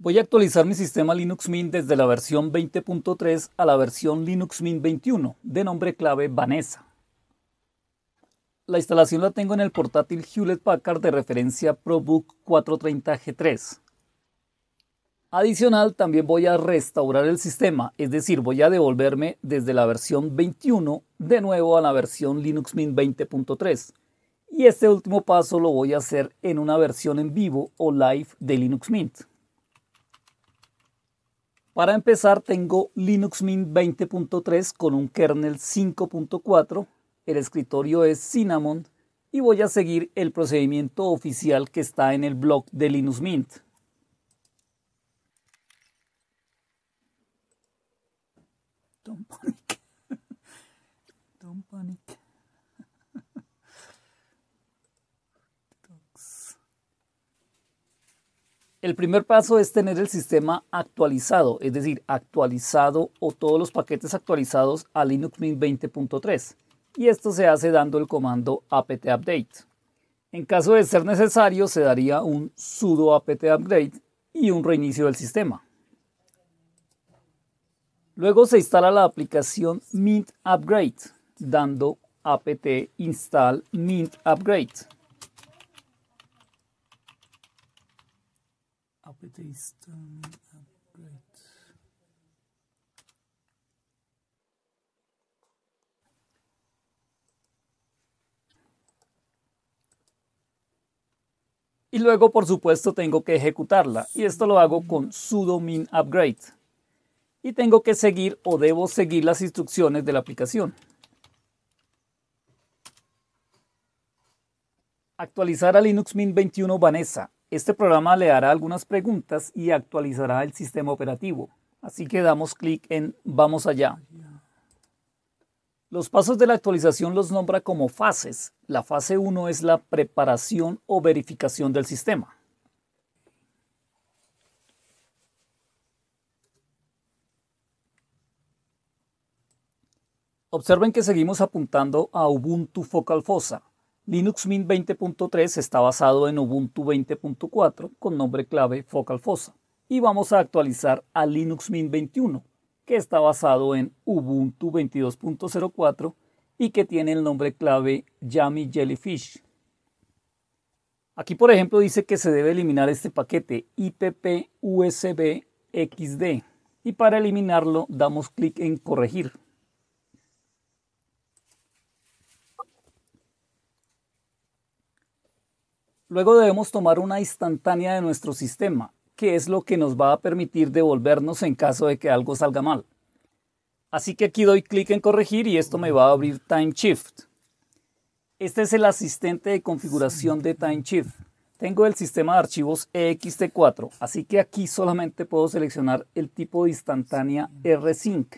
Voy a actualizar mi sistema Linux Mint desde la versión 20.3 a la versión Linux Mint 21, de nombre clave Vanessa. La instalación la tengo en el portátil Hewlett Packard de referencia ProBook 430G3. Adicional, también voy a restaurar el sistema, es decir, voy a devolverme desde la versión 21 de nuevo a la versión Linux Mint 20.3. Y este último paso lo voy a hacer en una versión en vivo o live de Linux Mint. Para empezar tengo Linux Mint 20.3 con un kernel 5.4, el escritorio es Cinnamon y voy a seguir el procedimiento oficial que está en el blog de Linux Mint. El primer paso es tener el sistema actualizado, es decir, actualizado o todos los paquetes actualizados a Linux Mint 20.3. Y esto se hace dando el comando apt update. En caso de ser necesario, se daría un sudo apt upgrade y un reinicio del sistema. Luego se instala la aplicación Mint Upgrade, dando apt install Mint Upgrade. Y luego, por supuesto, tengo que ejecutarla. Y esto lo hago con sudo min upgrade. Y tengo que seguir o debo seguir las instrucciones de la aplicación. Actualizar a Linux Mint 21 Vanessa. Este programa le hará algunas preguntas y actualizará el sistema operativo. Así que damos clic en Vamos allá. Los pasos de la actualización los nombra como fases. La fase 1 es la preparación o verificación del sistema. Observen que seguimos apuntando a Ubuntu Focal Fossa. Linux Mint 20.3 está basado en Ubuntu 20.4 con nombre clave Focal Fossa y vamos a actualizar a Linux Mint 21 que está basado en Ubuntu 22.04 y que tiene el nombre clave Yami Jellyfish. Aquí por ejemplo dice que se debe eliminar este paquete IPP USB XD y para eliminarlo damos clic en corregir. Luego debemos tomar una instantánea de nuestro sistema, que es lo que nos va a permitir devolvernos en caso de que algo salga mal. Así que aquí doy clic en corregir y esto me va a abrir Time Shift. Este es el asistente de configuración de Time Shift. Tengo el sistema de archivos EXT4, así que aquí solamente puedo seleccionar el tipo de instantánea RSync.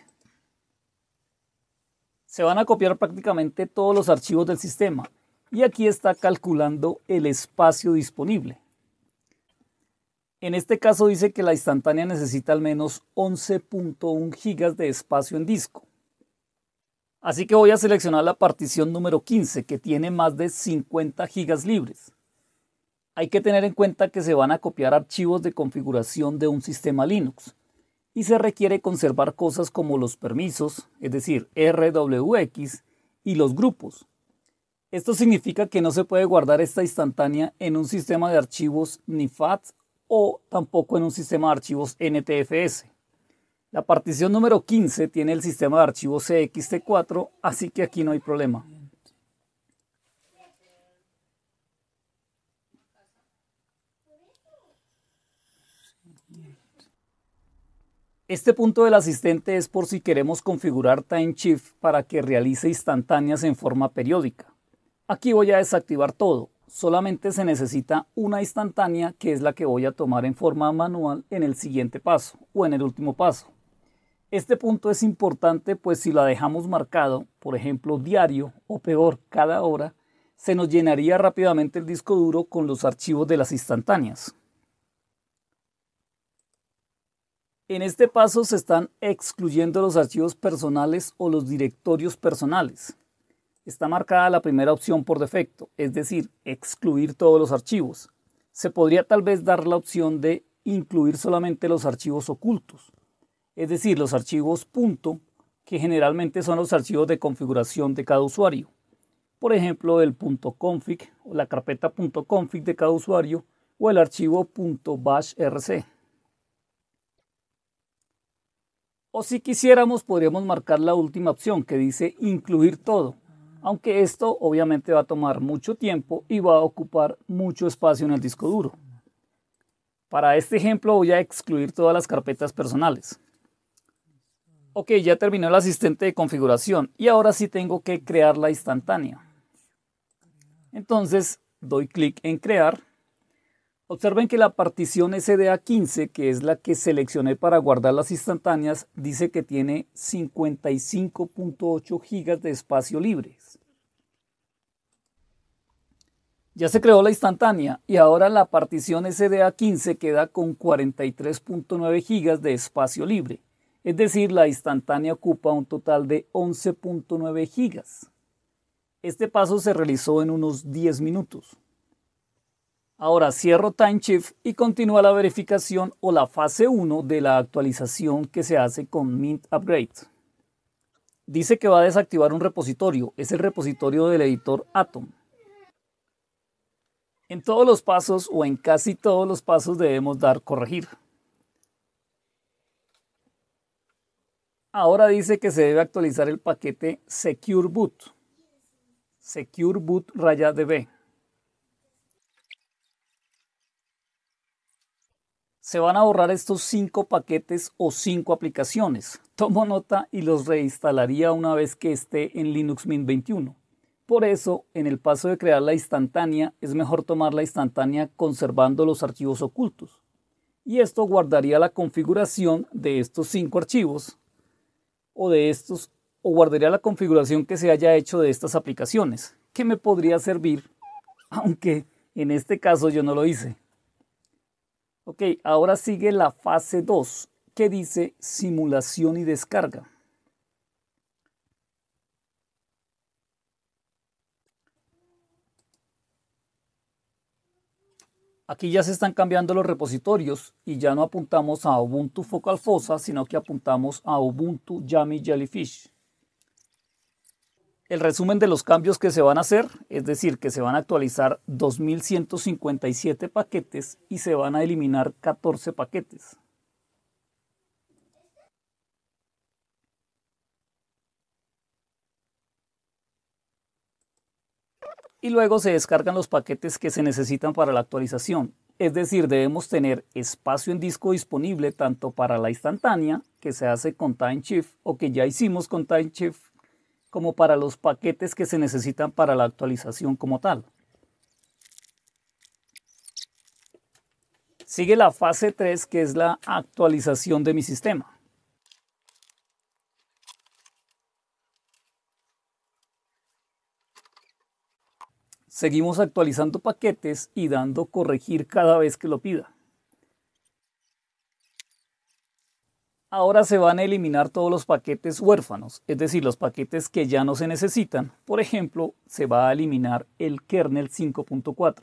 Se van a copiar prácticamente todos los archivos del sistema, y aquí está calculando el espacio disponible. En este caso dice que la instantánea necesita al menos 11.1 gigas de espacio en disco. Así que voy a seleccionar la partición número 15 que tiene más de 50 gigas libres. Hay que tener en cuenta que se van a copiar archivos de configuración de un sistema Linux y se requiere conservar cosas como los permisos, es decir, RWX, y los grupos, esto significa que no se puede guardar esta instantánea en un sistema de archivos ni FAT o tampoco en un sistema de archivos NTFS. La partición número 15 tiene el sistema de archivos e CXT4, así que aquí no hay problema. Este punto del asistente es por si queremos configurar TimeShift para que realice instantáneas en forma periódica. Aquí voy a desactivar todo, solamente se necesita una instantánea que es la que voy a tomar en forma manual en el siguiente paso o en el último paso. Este punto es importante pues si la dejamos marcado, por ejemplo diario o peor cada hora, se nos llenaría rápidamente el disco duro con los archivos de las instantáneas. En este paso se están excluyendo los archivos personales o los directorios personales. Está marcada la primera opción por defecto, es decir, excluir todos los archivos. Se podría tal vez dar la opción de incluir solamente los archivos ocultos, es decir, los archivos punto, que generalmente son los archivos de configuración de cada usuario. Por ejemplo, el .config o la carpeta .config de cada usuario o el archivo .bashrc. O si quisiéramos, podríamos marcar la última opción que dice incluir todo, aunque esto obviamente va a tomar mucho tiempo y va a ocupar mucho espacio en el disco duro. Para este ejemplo voy a excluir todas las carpetas personales. Ok, ya terminó el asistente de configuración y ahora sí tengo que crear la instantánea. Entonces doy clic en crear Observen que la partición SDA15, que es la que seleccioné para guardar las instantáneas, dice que tiene 55.8 gigas de espacio libre. Ya se creó la instantánea y ahora la partición SDA15 queda con 43.9 gigas de espacio libre. Es decir, la instantánea ocupa un total de 11.9 gigas. Este paso se realizó en unos 10 minutos. Ahora cierro TimeShift y continúa la verificación o la fase 1 de la actualización que se hace con Mint Upgrade. Dice que va a desactivar un repositorio, es el repositorio del editor Atom. En todos los pasos o en casi todos los pasos debemos dar corregir. Ahora dice que se debe actualizar el paquete Secure Boot. Secure Boot raya DB. se van a borrar estos cinco paquetes o cinco aplicaciones. Tomo nota y los reinstalaría una vez que esté en Linux Mint 21. Por eso, en el paso de crear la instantánea, es mejor tomar la instantánea conservando los archivos ocultos. Y esto guardaría la configuración de estos cinco archivos o de estos o guardaría la configuración que se haya hecho de estas aplicaciones, que me podría servir, aunque en este caso yo no lo hice. Ok, ahora sigue la fase 2, que dice simulación y descarga. Aquí ya se están cambiando los repositorios y ya no apuntamos a Ubuntu Focal Fossa, sino que apuntamos a Ubuntu Yami Jellyfish el resumen de los cambios que se van a hacer, es decir, que se van a actualizar 2.157 paquetes y se van a eliminar 14 paquetes. Y luego se descargan los paquetes que se necesitan para la actualización. Es decir, debemos tener espacio en disco disponible tanto para la instantánea, que se hace con TimeShift o que ya hicimos con TimeShift, como para los paquetes que se necesitan para la actualización como tal. Sigue la fase 3 que es la actualización de mi sistema. Seguimos actualizando paquetes y dando corregir cada vez que lo pida. Ahora se van a eliminar todos los paquetes huérfanos, es decir, los paquetes que ya no se necesitan. Por ejemplo, se va a eliminar el kernel 5.4.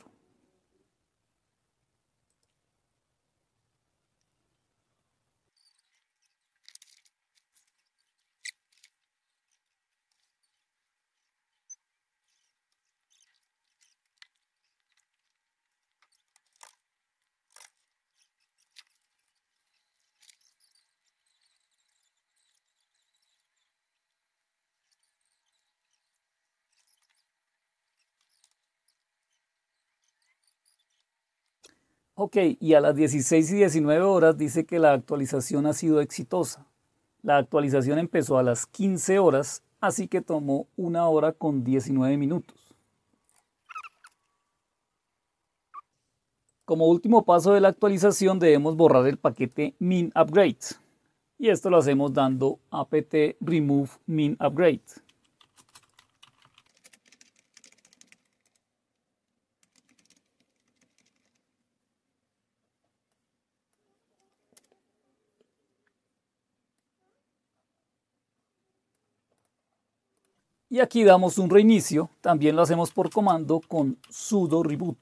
Ok, y a las 16 y 19 horas dice que la actualización ha sido exitosa. La actualización empezó a las 15 horas, así que tomó una hora con 19 minutos. Como último paso de la actualización debemos borrar el paquete min Y esto lo hacemos dando apt remove min Y aquí damos un reinicio, también lo hacemos por comando con sudo reboot.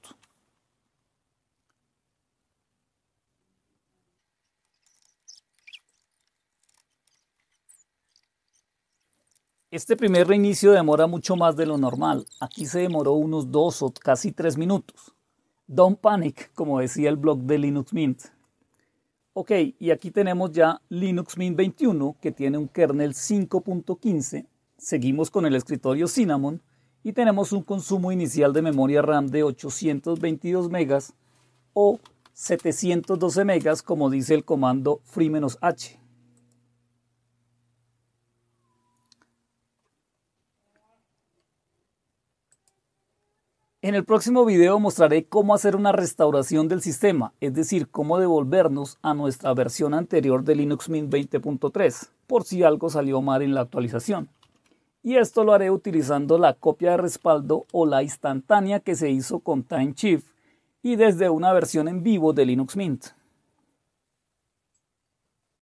Este primer reinicio demora mucho más de lo normal, aquí se demoró unos 2 o casi 3 minutos. Don't panic, como decía el blog de Linux Mint. Ok, y aquí tenemos ya Linux Mint 21 que tiene un kernel 5.15 seguimos con el escritorio Cinnamon y tenemos un consumo inicial de memoria RAM de 822 megas o 712 megas como dice el comando free-h. En el próximo video mostraré cómo hacer una restauración del sistema, es decir, cómo devolvernos a nuestra versión anterior de Linux Mint 20.3, por si algo salió mal en la actualización y esto lo haré utilizando la copia de respaldo o la instantánea que se hizo con TimeShift y desde una versión en vivo de Linux Mint.